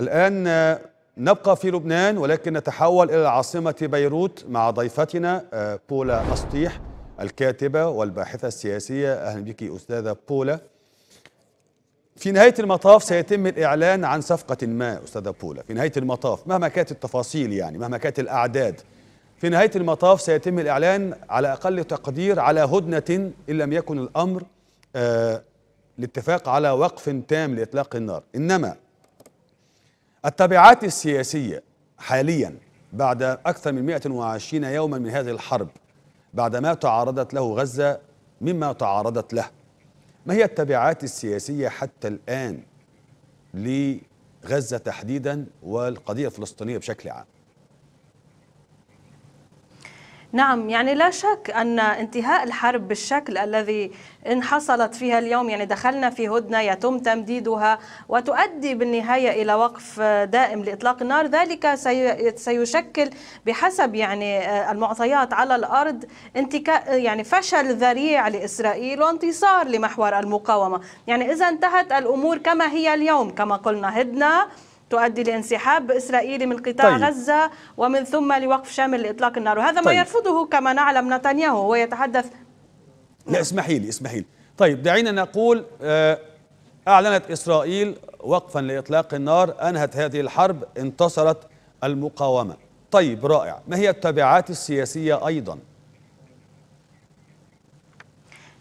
الآن آه، نبقى في لبنان ولكن نتحول إلى العاصمة بيروت مع ضيفتنا آه، بولا أسطيح الكاتبة والباحثة السياسية أهلا بك أستاذة بولا في نهاية المطاف سيتم الإعلان عن صفقة ما أستاذة بولا في نهاية المطاف مهما كانت التفاصيل يعني مهما كانت الأعداد في نهاية المطاف سيتم الإعلان على أقل تقدير على هدنة إن لم يكن الأمر آه الاتفاق على وقف تام لإطلاق النار إنما التبعات السياسية حاليا بعد أكثر من 120 يوما من هذه الحرب بعد ما تعرضت له غزة مما تعرضت له ما هي التبعات السياسية حتى الآن لغزة تحديدا والقضية الفلسطينية بشكل عام نعم يعني لا شك أن انتهاء الحرب بالشكل الذي إن حصلت فيها اليوم يعني دخلنا في هدنة يتم تمديدها وتؤدي بالنهاية إلى وقف دائم لإطلاق النار ذلك سيشكل بحسب يعني آه، المعطيات على الأرض انتكا يعني فشل ذريع لإسرائيل وانتصار لمحور المقاومة يعني إذا انتهت الأمور كما هي اليوم كما قلنا هدنة تؤدي لانسحاب إسرائيلي من قطاع طيب. غزة ومن ثم لوقف شامل لإطلاق النار وهذا طيب. ما يرفضه كما نعلم نتنياهو وهو يتحدث لا اسمحي لي اسمحي لي طيب دعينا نقول آه، أعلنت إسرائيل وقفا لإطلاق النار أنهت هذه الحرب انتصرت المقاومة طيب رائع ما هي التبعات السياسية أيضا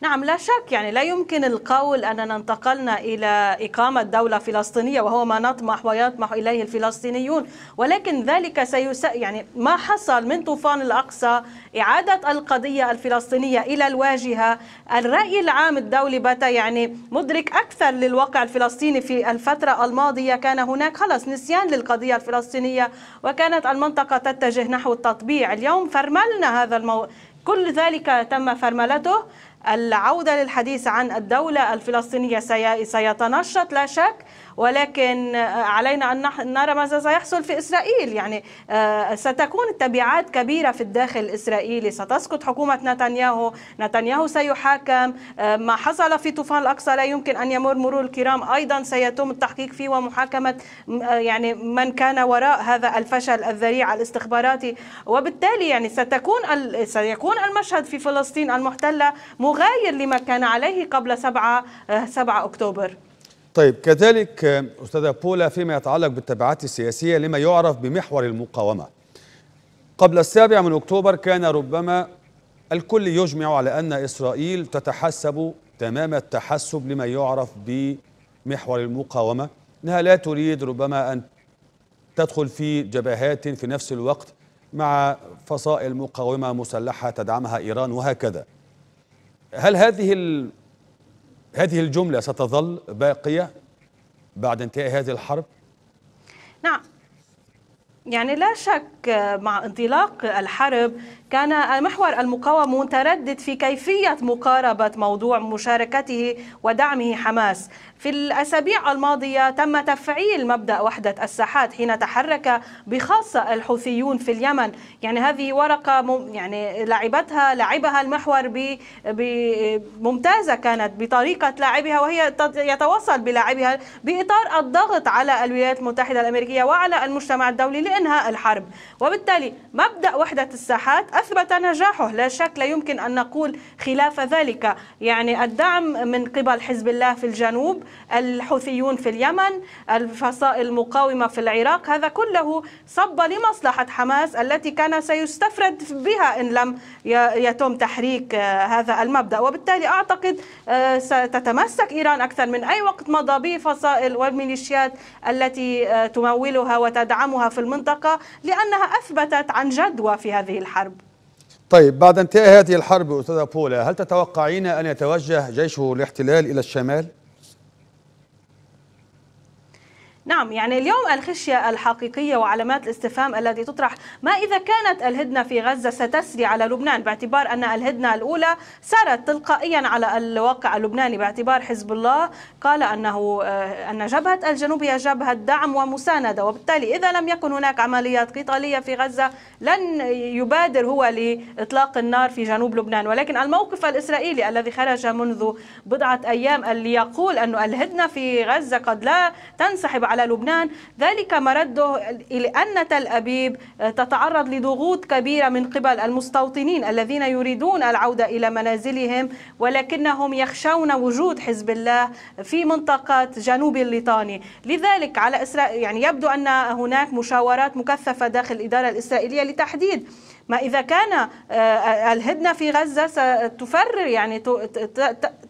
نعم لا شك يعني لا يمكن القول أننا انتقلنا إلى إقامة دولة فلسطينية وهو ما نطمح ويطمح إليه الفلسطينيون ولكن ذلك سيس يعني ما حصل من طوفان الأقصى إعادة القضية الفلسطينية إلى الواجهة الرأي العام الدولي بات يعني مدرك أكثر للواقع الفلسطيني في الفترة الماضية كان هناك خلص نسيان للقضية الفلسطينية وكانت المنطقة تتجه نحو التطبيع اليوم فرملنا هذا المو... كل ذلك تم فرملته العودة للحديث عن الدولة الفلسطينية سيتنشط لا شك ولكن آه، علينا أن نرى ماذا سيحصل في إسرائيل يعني آه، ستكون التبعات كبيرة في الداخل الإسرائيلي ستسقط حكومة نتنياهو نتنياهو سيحاكم آه، ما حصل في طوفان الأقصى لا يمكن أن يمر مرور الكرام أيضا سيتم التحقيق فيه ومحاكمة يعني من كان وراء هذا الفشل الذريع الاستخباراتي وبالتالي يعني ستكون سيكون المشهد في فلسطين المحتلة مغ مغاير لما كان عليه قبل 7 7 آه، أكتوبر طيب كذلك آه، أستاذة بولا فيما يتعلق بالتبعات السياسية لما يعرف بمحور المقاومة قبل السابع من أكتوبر كان ربما الكل يجمع على أن إسرائيل تتحسب تمام التحسب لما يعرف بمحور المقاومة أنها لا تريد ربما أن تدخل في جبهات في نفس الوقت مع فصائل مقاومة مسلحة تدعمها إيران وهكذا هل هذه هذه الجملة ستظل باقية بعد انتهاء هذه الحرب؟ نعم يعني لا شك مع انطلاق الحرب كان محور المقاومة متردد في كيفية مقاربة موضوع مشاركته ودعمه حماس في الأسابيع الماضية تم تفعيل مبدأ وحدة الساحات حين تحرك بخاصة الحوثيون في اليمن يعني هذه ورقة يعني لعبتها لعبها المحور ب... ب... ممتازة كانت بطريقة لعبها وهي يتواصل بلعبها بإطار الضغط على الولايات المتحدة الأمريكية وعلى المجتمع الدولي لإنهاء الحرب وبالتالي مبدأ وحدة الساحات أثبت نجاحه لا شك لا يمكن أن نقول خلاف ذلك يعني الدعم من قبل حزب الله في الجنوب الحوثيون في اليمن الفصائل المقاومة في العراق هذا كله صب لمصلحة حماس التي كان سيستفرد بها إن لم يتم تحريك آه، هذا المبدأ وبالتالي أعتقد آه، ستتمسك إيران أكثر من أي وقت مضى بفصائل والميليشيات التي آه، تمولها وتدعمها في المنطقة لأنها أثبتت عن جدوى في هذه الحرب طيب بعد انتهاء هذه الحرب أستاذة بولا هل تتوقعين أن يتوجه جيش الاحتلال إلى الشمال؟ نعم يعني اليوم الخشية الحقيقية وعلامات الاستفهام التي تطرح ما إذا كانت الهدنة في غزة ستسري على لبنان باعتبار أن الهدنة الأولى سارت تلقائيا على الواقع اللبناني باعتبار حزب الله قال أنه آه، أن جبهة الجنوب هي جبهة دعم ومساندة وبالتالي إذا لم يكن هناك عمليات قتالية في غزة لن يبادر هو لإطلاق النار في جنوب لبنان ولكن الموقف الإسرائيلي الذي خرج منذ بضعة أيام اللي يقول أن الهدنة في غزة قد لا تنسحب على على لبنان ذلك مرده لأن تل أبيب تتعرض لضغوط كبيرة من قبل المستوطنين الذين يريدون العودة إلى منازلهم ولكنهم يخشون وجود حزب الله في منطقة جنوب الليطاني لذلك على إسرائيل يعني يبدو أن هناك مشاورات مكثفة داخل الإدارة الإسرائيلية لتحديد ما إذا كان آه، آه، الهدنة في غزة ستفرر يعني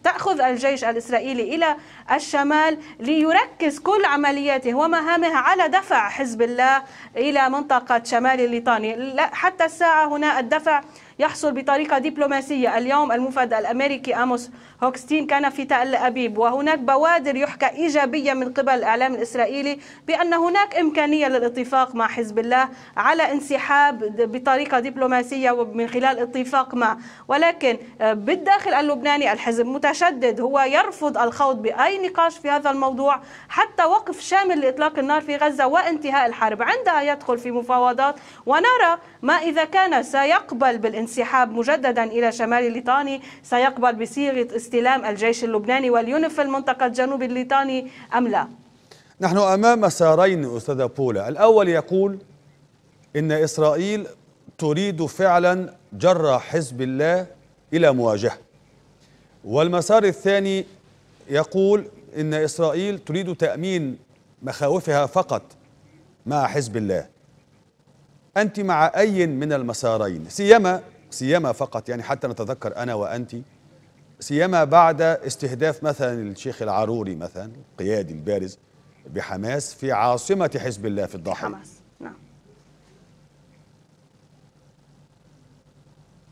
تأخذ الجيش الإسرائيلي إلى الشمال ليركز كل عملياته ومهامه على دفع حزب الله إلى منطقة شمال الليطاني حتى الساعة هنا الدفع يحصل بطريقة دبلوماسية اليوم المفد الأمريكي أموس هوكستين كان في تل أبيب وهناك بوادر يحكى إيجابية من قبل الإعلام الإسرائيلي بأن هناك إمكانية للاتفاق مع حزب الله على انسحاب بطريقة دبلوماسية ومن خلال اتفاق مع ولكن آه، بالداخل اللبناني الحزب متشدد هو يرفض الخوض بأي نقاش في هذا الموضوع حتى وقف شامل لإطلاق النار في غزة وانتهاء الحرب عندها يدخل في مفاوضات ونرى ما إذا كان سيقبل بالانسحاب الانسحاب مجددا إلى شمال الليطاني سيقبل بصيغة استلام الجيش اللبناني واليونف المنطقة الجنوب الليطاني أم لا؟ نحن أمام مسارين أستاذة بولا الأول يقول إن إسرائيل تريد فعلا جر حزب الله إلى مواجهة والمسار الثاني يقول إن إسرائيل تريد تأمين مخاوفها فقط مع حزب الله أنت مع أي من المسارين سيما سيما فقط يعني حتى نتذكر أنا وأنت سيما بعد استهداف مثلا الشيخ العروري مثلا القيادي البارز بحماس في عاصمة حزب الله في الضاحية حماس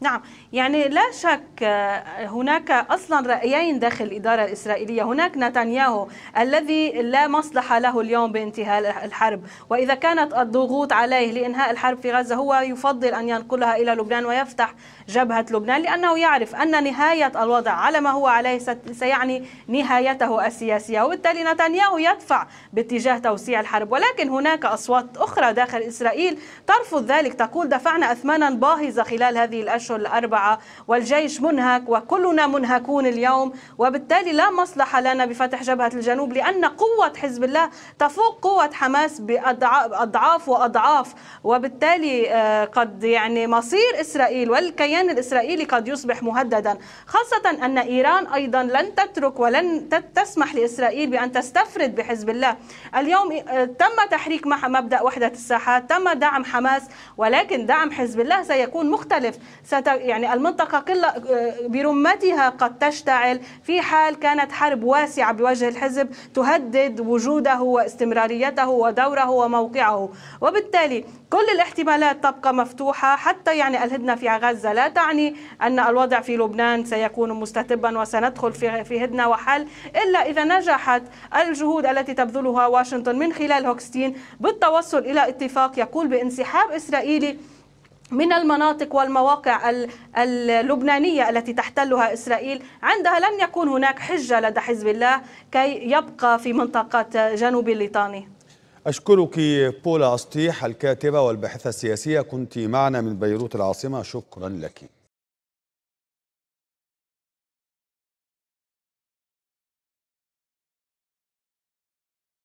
نعم يعني لا شك آه، هناك اصلا رايين داخل الاداره الاسرائيليه هناك نتنياهو الذي لا مصلحه له اليوم بانتهاء الحرب واذا كانت الضغوط عليه لانهاء الحرب في غزه هو يفضل ان ينقلها الى لبنان ويفتح جبهه لبنان لانه يعرف ان نهايه الوضع على ما هو عليه سيعني نهايته السياسيه وبالتالي نتنياهو يدفع باتجاه توسيع الحرب ولكن هناك اصوات اخرى داخل اسرائيل ترفض ذلك تقول دفعنا اثمانا باهظه خلال هذه الاشهر الجيش الأربعة والجيش منهك وكلنا منهكون اليوم وبالتالي لا مصلحة لنا بفتح جبهة الجنوب لأن قوة حزب الله تفوق قوة حماس بأضعاف وأضعاف وبالتالي آه، قد يعني مصير إسرائيل والكيان الإسرائيلي قد يصبح مهددا خاصة أن إيران أيضا لن تترك ولن تسمح لإسرائيل بأن تستفرد بحزب الله اليوم آه، تم تحريك مع مبدأ وحدة الساحات تم دعم حماس ولكن دعم حزب الله سيكون مختلف يعني المنطقة كلها آه، برمتها قد تشتعل في حال كانت حرب واسعة بوجه الحزب تهدد وجوده واستمراريته ودوره وموقعه وبالتالي كل الاحتمالات تبقى مفتوحة حتى يعني الهدنة في غزة لا تعني أن الوضع في لبنان سيكون مستتبا وسندخل في في هدنة وحل إلا إذا نجحت الجهود التي تبذلها واشنطن من خلال هوكستين بالتوصل إلى اتفاق يقول بانسحاب إسرائيلي من المناطق والمواقع اللبنانية التي تحتلها إسرائيل عندها لن يكون هناك حجة لدى حزب الله كي يبقى في منطقة جنوب الليطاني أشكرك بولا أسطيح الكاتبة والباحثة السياسية كنت معنا من بيروت العاصمة شكرا لك